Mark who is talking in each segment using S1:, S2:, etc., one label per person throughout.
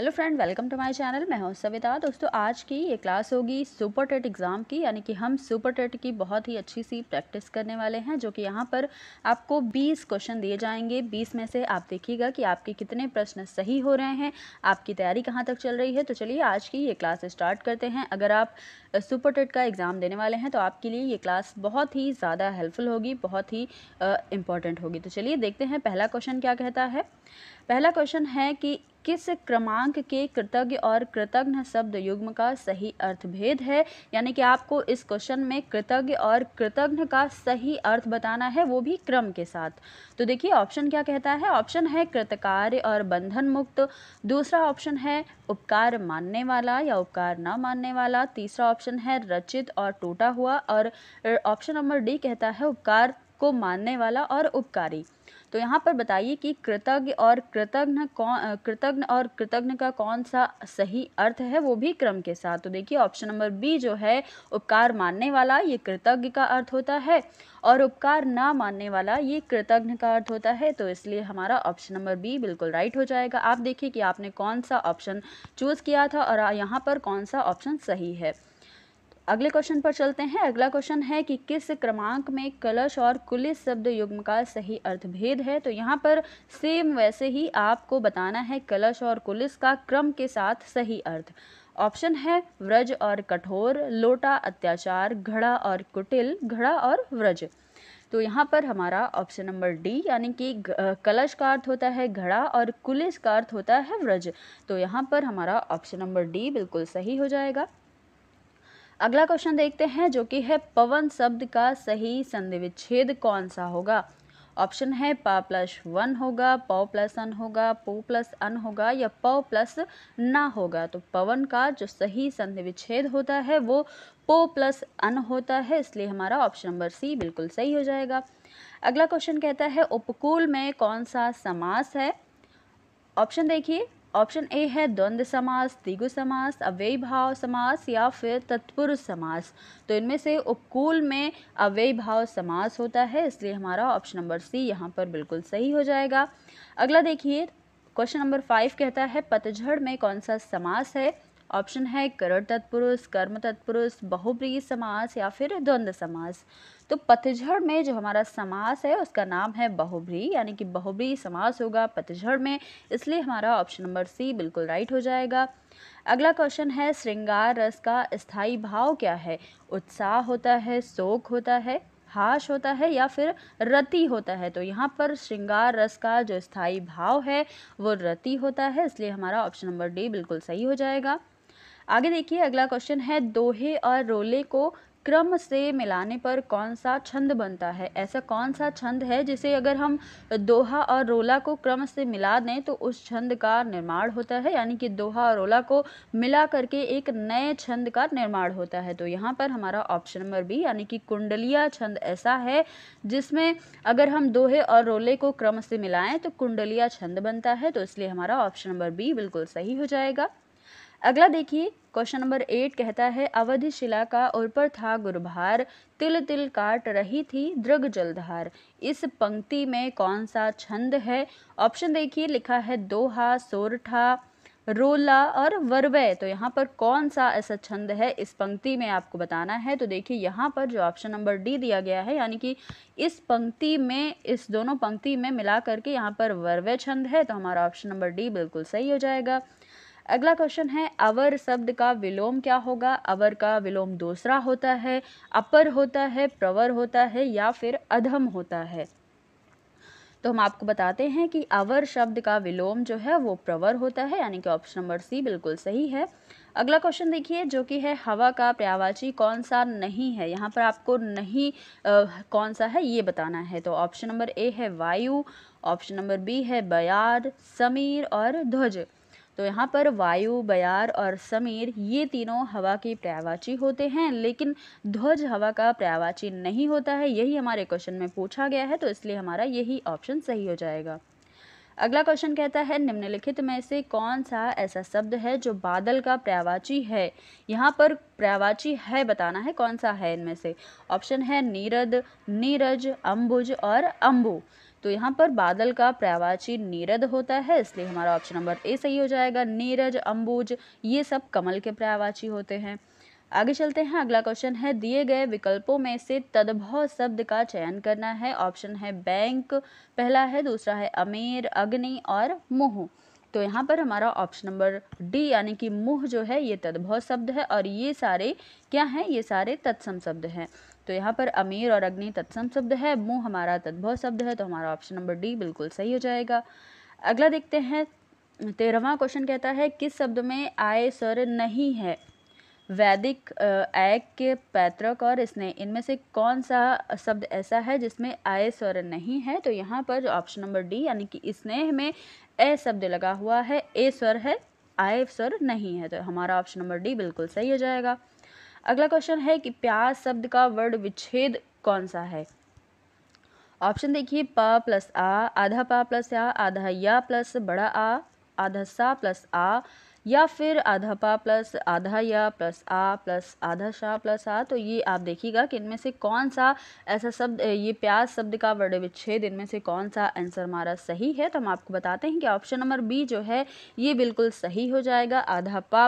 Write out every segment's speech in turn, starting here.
S1: hello friend welcome to my channel मैं हूं सविता दोस्तों आज की ये क्लास होगी सुपर टेट एग्ज़ाम की यानी कि हम सुपर टेट की बहुत ही अच्छी सी प्रैक्टिस करने वाले हैं जो कि यहाँ पर आपको 20 क्वेश्चन दिए जाएंगे 20 में से आप देखिएगा कि आपके कितने प्रश्न सही हो रहे हैं आपकी तैयारी कहाँ तक चल रही है तो चलिए आज की ये क्लास स्टार्ट करते हैं अगर आप सुपर टेट का एग्ज़ाम देने वाले हैं तो आपके लिए ये क्लास बहुत ही ज़्यादा हेल्पफुल होगी बहुत ही इम्पॉर्टेंट होगी तो चलिए देखते हैं पहला क्वेश्चन क्या कहता है पहला क्वेश्चन है कि किस क्रमांक के कृतज्ञ और कृतघ्न शब्द युग्म का सही अर्थ भेद है यानी कि आपको इस क्वेश्चन में कृतज्ञ और कृतघ्न का सही अर्थ बताना है वो भी क्रम के साथ तो देखिए ऑप्शन क्या कहता है ऑप्शन है कृतकार्य और बंधन मुक्त दूसरा ऑप्शन है उपकार मानने वाला या उपकार ना मानने वाला तीसरा ऑप्शन है रचित और टूटा हुआ और ऑप्शन नंबर डी कहता है उपकार को मानने वाला और उपकारी तो यहाँ पर बताइए कि कृतज्ञ और कृतज्ञ कौन कृतज्ञ और कृतज्ञ का कौन सा सही अर्थ है वो भी क्रम के साथ तो देखिए ऑप्शन नंबर बी जो है उपकार मानने वाला ये कृतज्ञ का अर्थ होता है और उपकार ना मानने वाला ये कृतज्ञ का अर्थ होता है तो इसलिए हमारा ऑप्शन नंबर बी बिल्कुल राइट हो जाएगा आप देखिए कि आपने कौन सा ऑप्शन चूज़ किया था और यहाँ पर कौन सा ऑप्शन सही है अगले क्वेश्चन पर चलते हैं अगला क्वेश्चन है कि किस क्रमांक में कलश और कुलिस शब्द युग्म का सही अर्थभेद है तो यहाँ पर सेम वैसे ही आपको बताना है कलश और कुलिस का क्रम के साथ सही अर्थ ऑप्शन है व्रज और कठोर लोटा अत्याचार घड़ा और कुटिल घड़ा और व्रज तो यहाँ पर हमारा ऑप्शन नंबर डी यानी कि कलश का अर्थ होता है घड़ा और कुलिस का अर्थ होता है व्रज तो यहाँ पर हमारा ऑप्शन नंबर डी बिल्कुल सही हो जाएगा अगला क्वेश्चन देखते हैं जो कि है पवन शब्द का सही संधि विच्छेद कौन सा होगा ऑप्शन है पा प्लस वन होगा पौ प्लस अन होगा पो प्लस अन होगा या पौ प्लस ना होगा तो पवन का जो सही संधि विच्छेद होता है वो पो प्लस अन होता है इसलिए हमारा ऑप्शन नंबर सी बिल्कुल सही हो जाएगा अगला क्वेश्चन कहता है उपकूल में कौन सा समास है ऑप्शन देखिए ऑप्शन ए है द्वंद्व समास दिगु समास अव्यय भाव समास या फिर तत्पुरुष समास तो इनमें से उपकूल में अव्यय भाव समास होता है इसलिए हमारा ऑप्शन नंबर सी यहाँ पर बिल्कुल सही हो जाएगा अगला देखिए क्वेश्चन नंबर फाइव कहता है पतझड़ में कौन सा समास है ऑप्शन है करण तत्पुरुष कर्म तत्पुरुष बहुप्रिय समास या फिर द्वंद्व समास तो पतझड़ में जो हमारा समास है उसका नाम है बहुब्री यानी कि बहुब्री समास होगा पतझड़ में इसलिए हमारा ऑप्शन नंबर सी बिल्कुल राइट हो जाएगा अगला क्वेश्चन है श्रृंगार रस का स्थाई भाव क्या है उत्साह होता है शोक होता है हाश होता है या फिर रति होता है तो यहाँ पर श्रृंगार रस का जो स्थाई भाव है वो रति होता है इसलिए हमारा ऑप्शन नंबर डी बिल्कुल सही हो जाएगा आगे देखिए अगला क्वेश्चन है दोहे और रोले को क्रम से मिलाने पर कौन सा छंद बनता है ऐसा कौन सा छंद है जिसे अगर हम दोहा और रोला को क्रम से मिला दें तो उस छंद का निर्माण होता है यानी कि दोहा और रोला को मिला करके एक नए छंद का निर्माण होता है तो यहाँ पर हमारा ऑप्शन नंबर बी यानी कि कुंडलिया छंद ऐसा है जिसमें अगर हम दोहे और रोले को क्रम से मिलाएं तो कुंडलिया छंद बनता है तो इसलिए हमारा ऑप्शन नंबर बी बिल्कुल सही हो जाएगा अगला देखिए क्वेश्चन नंबर एट कहता है अवधि शिला का और पर था गुरुभार तिल तिल काट रही थी दृग जलधार इस पंक्ति में कौन सा छंद है ऑप्शन देखिए लिखा है दोहा सोरठा रोला और वरवे तो यहाँ पर कौन सा ऐसा छंद है इस पंक्ति में आपको बताना है तो देखिए यहाँ पर जो ऑप्शन नंबर डी दिया गया है यानी कि इस पंक्ति में इस दोनों पंक्ति में मिला करके यहाँ पर वरवय छंद है तो हमारा ऑप्शन नंबर डी बिल्कुल सही हो जाएगा अगला क्वेश्चन है अवर शब्द का विलोम क्या होगा अवर का विलोम दूसरा होता है अपर होता है प्रवर होता है या फिर अधम होता है तो हम आपको बताते हैं कि अवर शब्द का विलोम जो है वो प्रवर होता है यानी कि ऑप्शन नंबर सी बिल्कुल सही है अगला क्वेश्चन देखिए जो कि है हवा का पर्यावाची कौन सा नहीं है यहाँ पर आपको नहीं आ, कौन सा है ये बताना है तो ऑप्शन नंबर ए है वायु ऑप्शन नंबर बी है बयार समीर और ध्वज तो यहाँ पर वायु बयार और समीर ये तीनों हवा के पर्यावाची होते हैं लेकिन ध्वज हवा का पर्यावाची नहीं होता है यही हमारे क्वेश्चन में पूछा गया है तो इसलिए हमारा यही ऑप्शन सही हो जाएगा अगला क्वेश्चन कहता है निम्नलिखित में से कौन सा ऐसा शब्द है जो बादल का पर्यावाची है यहाँ पर पर्यावाची है बताना है कौन सा है इनमें से ऑप्शन है नीरद नीरज अम्बुज और अम्बू तो यहाँ पर बादल का प्रयावाची नीरद होता है इसलिए हमारा ऑप्शन नंबर ए सही हो जाएगा नीरज अंबुज ये सब कमल के प्रयावाची होते हैं आगे चलते हैं अगला क्वेश्चन है दिए गए विकल्पों में से तदभव शब्द का चयन करना है ऑप्शन है बैंक पहला है दूसरा है अमीर अग्नि और मुँह तो यहाँ पर हमारा ऑप्शन नंबर डी यानी कि मुँह जो है ये तद्भव शब्द है और ये सारे क्या हैं ये सारे तत्सम शब्द हैं तो यहाँ पर अमीर और अग्नि तत्सम शब्द है मुँह हमारा तद्भव शब्द है तो हमारा ऑप्शन नंबर डी बिल्कुल सही हो जाएगा अगला देखते हैं तेरहवा क्वेश्चन कहता है किस शब्द में आय स्वर नहीं है वैदिक ऐक के पैतृक और इसने इनमें से कौन सा शब्द ऐसा है जिसमें आय स्वर नहीं है तो यहाँ पर ऑप्शन नंबर डी यानी कि स्नेह में ए शब्द लगा हुआ है ए स्वर है आय स्वर नहीं है तो हमारा ऑप्शन नंबर डी बिल्कुल सही हो जाएगा अगला क्वेश्चन है कि प्यास शब्द का वर्ड विच्छेद कौन सा है ऑप्शन देखिए प प्लस आ आधा पा प्लस आ आधा या प्लस बड़ा आ आधा सा प्लस आ या फिर आधा पा प्लस आधा या प्लस आ प्लस आधा शाह प्लस आ तो ये आप देखिएगा कि इनमें से कौन सा ऐसा शब्द ये प्याज शब्द का वर्ड विच्छेद इनमें से कौन सा आंसर हमारा सही है तो हम आपको बताते हैं कि ऑप्शन नंबर बी जो है ये बिल्कुल सही हो जाएगा आधा पा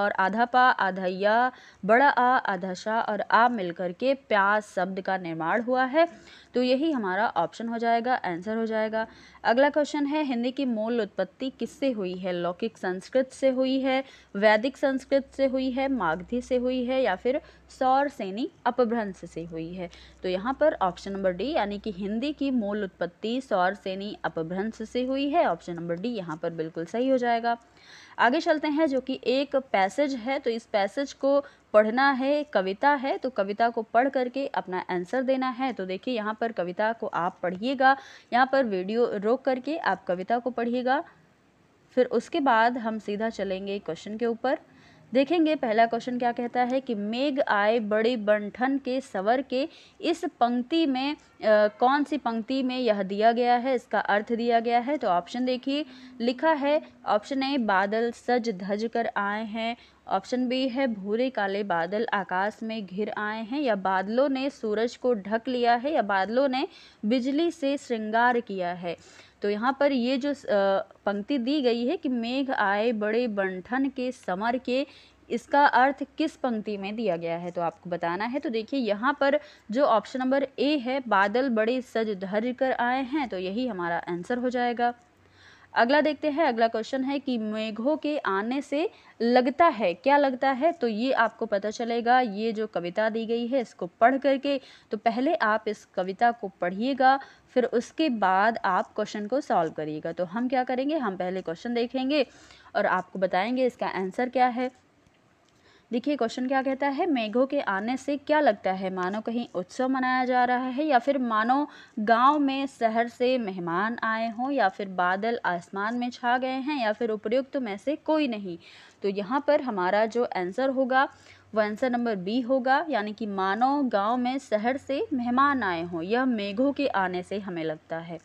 S1: और आधा पा आधा या बड़ा आ आधा शाह और आ मिलकर के प्याज शब्द का निर्माण हुआ है तो यही हमारा ऑप्शन हो जाएगा आंसर हो जाएगा अगला क्वेश्चन है हिंदी की मूल उत्पत्ति किससे हुई है लौकिक संस्कृत से हुई है वैदिक संस्कृत से हुई है मागधी से हुई है या फिर सौर सैनी अपभ्रंश से हुई है तो यहाँ पर ऑप्शन नंबर डी यानी कि हिंदी की मूल उत्पत्ति सौर सैनी अपभ्रंश से हुई है ऑप्शन नंबर डी यहाँ पर बिल्कुल सही हो जाएगा आगे चलते हैं जो कि एक पैसेज है तो इस पैसेज को पढ़ना है कविता है तो कविता को पढ़ करके अपना आंसर देना है तो देखिए यहाँ पर कविता को आप पढ़िएगा यहाँ पर वीडियो रोक करके आप कविता को पढ़िएगा फिर उसके बाद हम सीधा चलेंगे क्वेश्चन के ऊपर देखेंगे पहला क्वेश्चन क्या कहता है कि मेघ आए बड़े बंठन के सवर के इस पंक्ति में आ, कौन सी पंक्ति में यह दिया गया है इसका अर्थ दिया गया है तो ऑप्शन देखिए लिखा है ऑप्शन ए बादल सज धज कर आए हैं ऑप्शन बी है भूरे काले बादल आकाश में घिर आए हैं या बादलों ने सूरज को ढक लिया है या बादलों ने बिजली से श्रृंगार किया है तो यहाँ पर ये जो पंक्ति दी गई है कि मेघ आए बड़े बंठन के समर के इसका अर्थ किस पंक्ति में दिया गया है तो आपको बताना है तो देखिए यहाँ पर जो ऑप्शन नंबर ए है बादल बड़े सज धर कर आए हैं तो यही हमारा आंसर हो जाएगा अगला देखते हैं अगला क्वेश्चन है कि मेघों के आने से लगता है क्या लगता है तो ये आपको पता चलेगा ये जो कविता दी गई है इसको पढ़ करके तो पहले आप इस कविता को पढ़िएगा फिर उसके बाद आप क्वेश्चन को सॉल्व करिएगा तो हम क्या करेंगे हम पहले क्वेश्चन देखेंगे और आपको बताएंगे इसका आंसर क्या है देखिए क्वेश्चन क्या कहता है मेघों के आने से क्या लगता है मानो कहीं उत्सव मनाया जा रहा है या फिर मानो गांव में शहर से मेहमान आए हों या फिर बादल आसमान में छा गए हैं या फिर उपयुक्त में से कोई नहीं तो यहाँ पर हमारा जो आंसर होगा वह आंसर नंबर बी होगा यानी कि मानो गांव में शहर से मेहमान आए हों यह मेघों के आने से हमें लगता है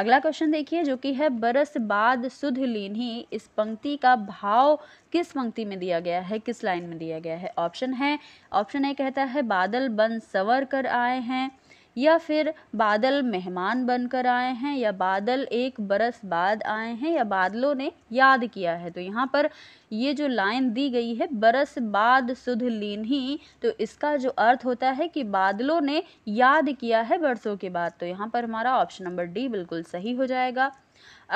S1: अगला क्वेश्चन देखिए जो कि है बरस बाद सुध ही इस पंक्ति का भाव किस पंक्ति में दिया गया है किस लाइन में दिया गया है ऑप्शन है ऑप्शन ए कहता है बादल बन सवर कर आए हैं या फिर बादल मेहमान बनकर आए हैं या बादल एक बरस बाद आए हैं या बादलों ने याद किया है तो यहाँ पर ये जो लाइन दी गई है बरस बाद सुध ही तो इसका जो अर्थ होता है कि बादलों ने याद किया है बरसों के बाद तो यहाँ पर हमारा ऑप्शन नंबर डी बिल्कुल सही हो जाएगा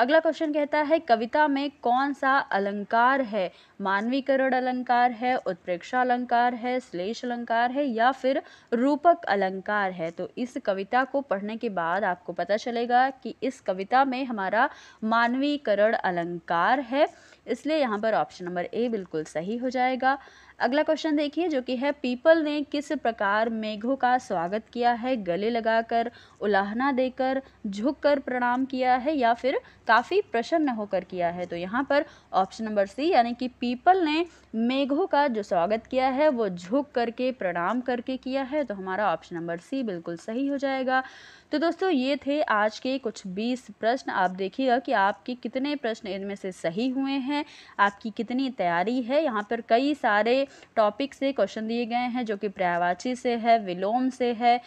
S1: अगला क्वेश्चन कहता है कविता में कौन सा अलंकार है मानवीकरण अलंकार है उत्प्रेक्षा अलंकार है श्लेष अलंकार है या फिर रूपक अलंकार है तो इस कविता को पढ़ने के बाद आपको पता चलेगा कि इस कविता में हमारा मानवीकरण अलंकार है इसलिए यहाँ पर ऑप्शन नंबर ए बिल्कुल सही हो जाएगा अगला क्वेश्चन देखिए जो कि है पीपल ने किस प्रकार मेघों का स्वागत किया है गले लगाकर उलाहना देकर झुक कर प्रणाम किया है या फिर काफ़ी प्रसन्न होकर किया है तो यहाँ पर ऑप्शन नंबर सी यानी कि पीपल ने मेघों का जो स्वागत किया है वो झुक करके प्रणाम करके किया है तो हमारा ऑप्शन नंबर सी बिल्कुल सही हो जाएगा तो दोस्तों ये थे आज के कुछ बीस प्रश्न आप देखिएगा कि आपके कितने प्रश्न इनमें से सही हुए हैं आपकी कितनी तैयारी है यहाँ पर कई सारे टॉपिक से क्वेश्चन दिए गए हैं जो कि पर्यावाची से है विलोम से है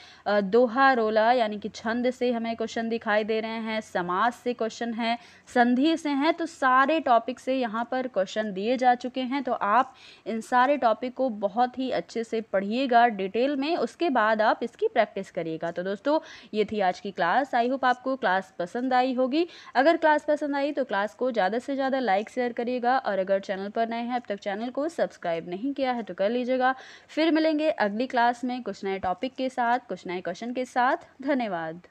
S1: दोहा रोला यानी कि छंद से हमें क्वेश्चन दिखाई दे रहे हैं समाज से क्वेश्चन है संधि से हैं तो सारे टॉपिक से यहाँ पर क्वेश्चन दिए जा चुके हैं तो आप इन सारे टॉपिक को बहुत ही अच्छे से पढ़िएगा डिटेल में उसके बाद आप इसकी प्रैक्टिस करिएगा तो दोस्तों ये थी आज की क्लास आई होप आपको क्लास पसंद आई होगी अगर क्लास पसंद आई तो क्लास को ज़्यादा से ज़्यादा लाइक शेयर करिएगा और अगर चैनल पर नए हैं अब तक चैनल को सब्सक्राइब नहीं किया है तो कर लीजिएगा फिर मिलेंगे अगली क्लास में कुछ नए टॉपिक के साथ कुछ नए क्वेश्चन के साथ धन्यवाद